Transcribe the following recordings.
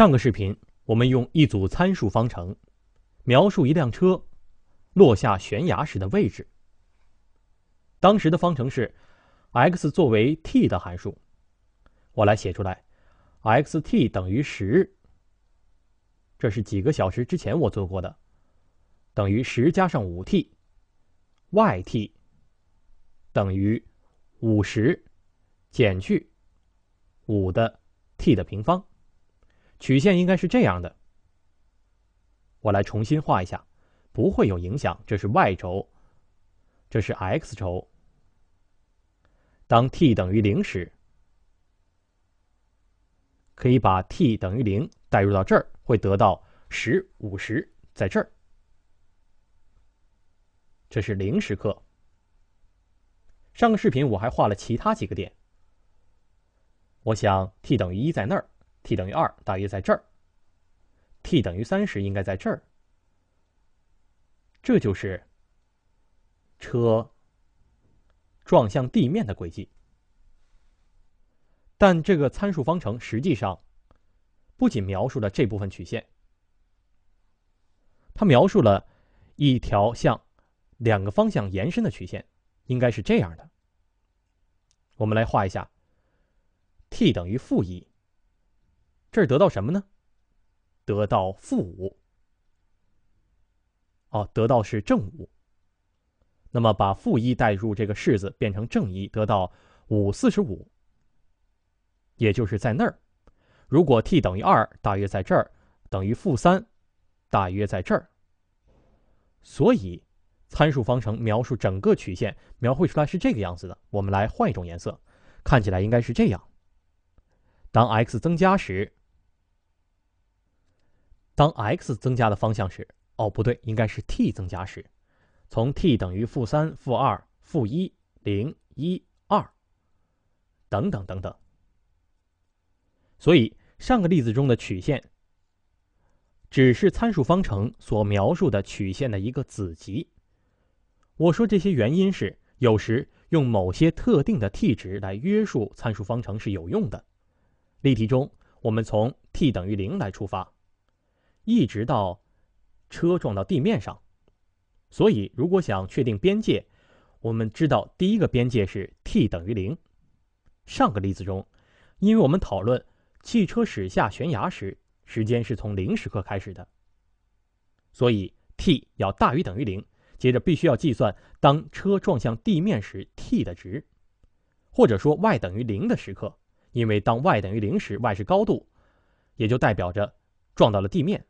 上个视频，我们用一组参数方程描述一辆车落下悬崖时的位置。当时的方程是 x 作为 t 的函数，我来写出来：x(t) 等于十，这是几个小时之前我做过的，等于十加上五 t，y(t) 等于五十减去五的 t 的平方。曲线应该是这样的，我来重新画一下，不会有影响。这是 y 轴，这是 x 轴。当 t 等于零时，可以把 t 等于零代入到这儿，会得到十五十，在这儿。这是零时刻。上个视频我还画了其他几个点，我想 t 等于一在那儿。t 等于二，大约在这儿。t 等于三时，应该在这儿。这就是车撞向地面的轨迹。但这个参数方程实际上不仅描述了这部分曲线，它描述了一条向两个方向延伸的曲线，应该是这样的。我们来画一下，t 等于负一。这儿得到什么呢？得到负五。哦，得到是正五。那么把负一代入这个式子，变成正一，得到五四十五。也就是在那儿，如果 t 等于二，大约在这儿，等于负三，大约在这儿。所以参数方程描述整个曲线，描绘出来是这个样子的。我们来换一种颜色，看起来应该是这样。当 x 增加时。当 x 增加的方向时，哦，不对，应该是 t 增加时，从 t 等于负三、负二、负一、零、一、二，等等等等。所以上个例子中的曲线只是参数方程所描述的曲线的一个子集。我说这些原因是，有时用某些特定的 t 值来约束参数方程是有用的。例题中，我们从 t 等于零来出发。一直到车撞到地面上，所以如果想确定边界，我们知道第一个边界是 t 等于零。上个例子中，因为我们讨论汽车驶下悬崖时，时间是从零时刻开始的，所以 t 要大于等于零。接着必须要计算当车撞向地面时 t 的值，或者说 y 等于零的时刻，因为当 y 等于零时，y 是高度，也就代表着撞到了地面。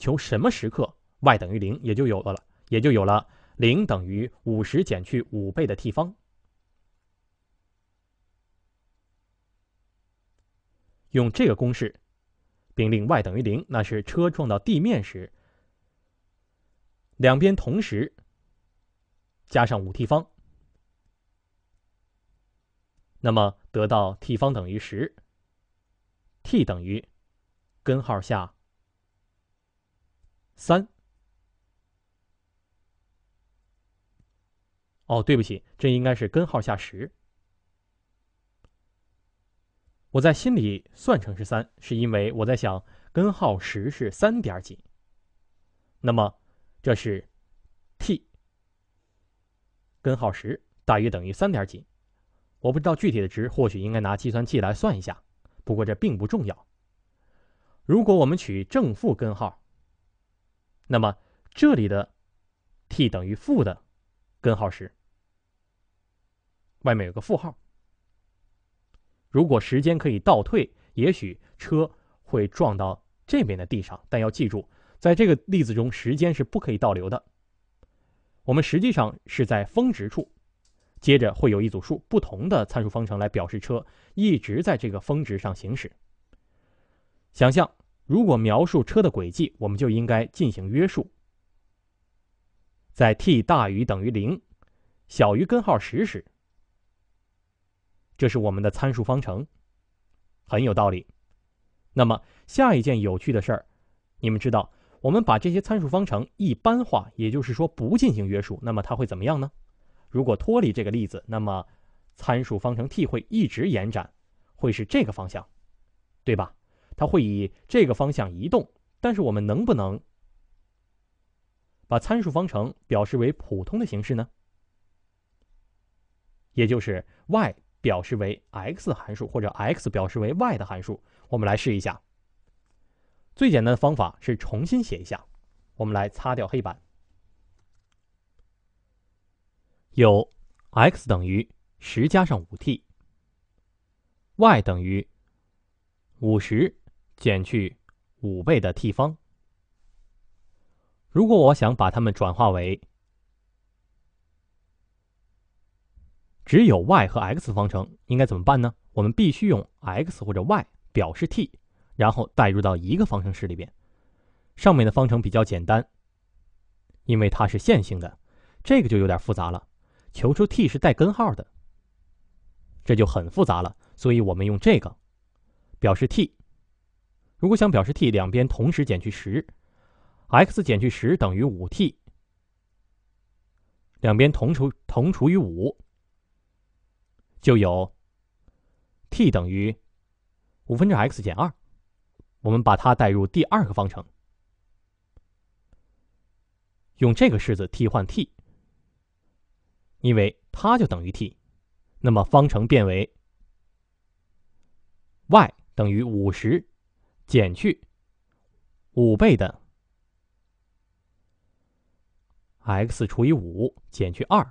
求什么时刻 y 等于零，也就有了，也就有了零等于五十减去五倍的 t 方。用这个公式，并令 y 等于零，那是车撞到地面时，两边同时加上五 t 方，那么得到 t 方等于十，t 等于根号下。三。哦，对不起，这应该是根号下十。我在心里算成是三，是因为我在想根号十是三点几。那么这是 t 根号十大约等于三点几，我不知道具体的值，或许应该拿计算器来算一下。不过这并不重要。如果我们取正负根号。那么，这里的 t 等于负的根号十，外面有个负号。如果时间可以倒退，也许车会撞到这边的地上。但要记住，在这个例子中，时间是不可以倒流的。我们实际上是在峰值处，接着会有一组数，不同的参数方程来表示车一直在这个峰值上行驶。想象。如果描述车的轨迹，我们就应该进行约束。在 t 大于等于零，小于根号十时，这是我们的参数方程，很有道理。那么下一件有趣的事儿，你们知道，我们把这些参数方程一般化，也就是说不进行约束，那么它会怎么样呢？如果脱离这个例子，那么参数方程 t 会一直延展，会是这个方向，对吧？它会以这个方向移动，但是我们能不能把参数方程表示为普通的形式呢？也就是 y 表示为 x 函数，或者 x 表示为 y 的函数。我们来试一下。最简单的方法是重新写一下。我们来擦掉黑板。有 x 等于十加上五 t，y 等于五十。减去五倍的 t 方。如果我想把它们转化为只有 y 和 x 方程，应该怎么办呢？我们必须用 x 或者 y 表示 t，然后代入到一个方程式里边。上面的方程比较简单，因为它是线性的。这个就有点复杂了，求出 t 是带根号的，这就很复杂了。所以我们用这个表示 t。如果想表示 t，两边同时减去十，x 减去十等于五 t，两边同除同除以五，就有 t 等于五分之 x 减二。我们把它代入第二个方程，用这个式子替换 t，因为它就等于 t，那么方程变为 y 等于五十。减去五倍的 x 除以五减去二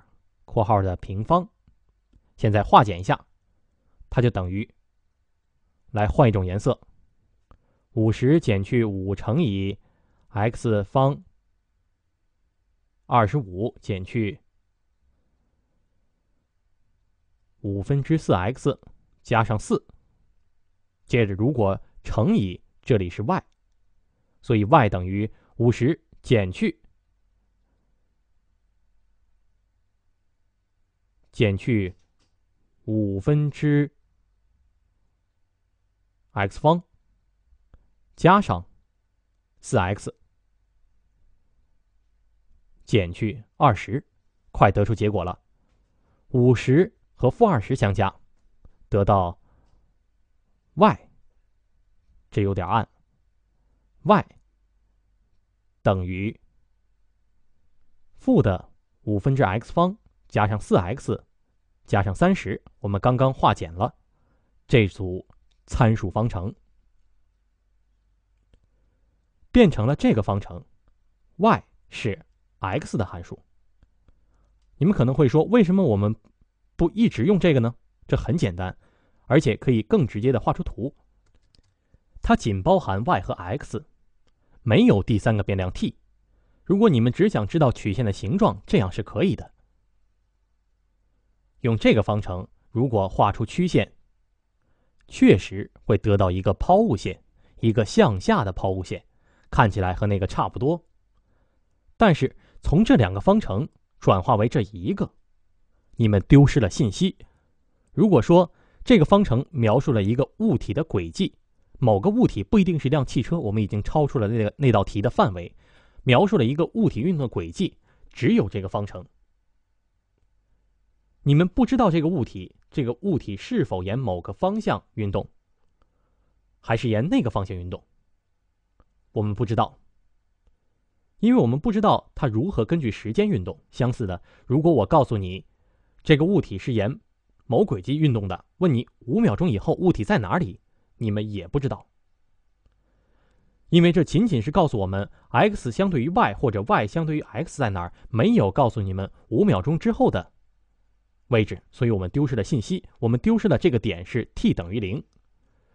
括号的平方，现在化简一下，它就等于。来换一种颜色，五十减去五乘以 x 方，二十五减去五分之四 x 加上四，接着如果乘以。这里是 y，所以 y 等于五十减去减去五分之 x 方加上四 x 减去二十，快得出结果了，五十和负二十相加，得到 y。这有点暗。y 等于负的五分之 x 方加上四 x 加上三十。我们刚刚化简了这组参数方程，变成了这个方程，y 是 x 的函数。你们可能会说，为什么我们不一直用这个呢？这很简单，而且可以更直接的画出图。它仅包含 y 和 x，没有第三个变量 t。如果你们只想知道曲线的形状，这样是可以的。用这个方程，如果画出曲线，确实会得到一个抛物线，一个向下的抛物线，看起来和那个差不多。但是从这两个方程转化为这一个，你们丢失了信息。如果说这个方程描述了一个物体的轨迹。某个物体不一定是一辆汽车，我们已经超出了那个那道题的范围，描述了一个物体运动的轨迹，只有这个方程。你们不知道这个物体，这个物体是否沿某个方向运动，还是沿那个方向运动，我们不知道，因为我们不知道它如何根据时间运动。相似的，如果我告诉你，这个物体是沿某轨迹运动的，问你五秒钟以后物体在哪里？你们也不知道，因为这仅仅是告诉我们 x 相对于 y 或者 y 相对于 x 在哪儿，没有告诉你们五秒钟之后的位置，所以我们丢失了信息。我们丢失了这个点是 t 等于零，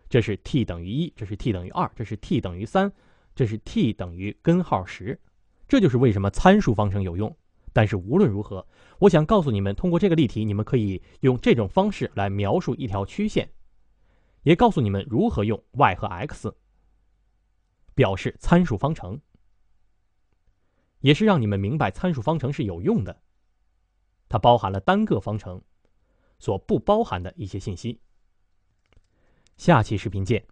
这是 t 等于一，这是 t 等于二，这是 t 等于三，这是 t 等于根号十。这就是为什么参数方程有用。但是无论如何，我想告诉你们，通过这个例题，你们可以用这种方式来描述一条曲线。也告诉你们如何用 y 和 x 表示参数方程，也是让你们明白参数方程是有用的，它包含了单个方程所不包含的一些信息。下期视频见。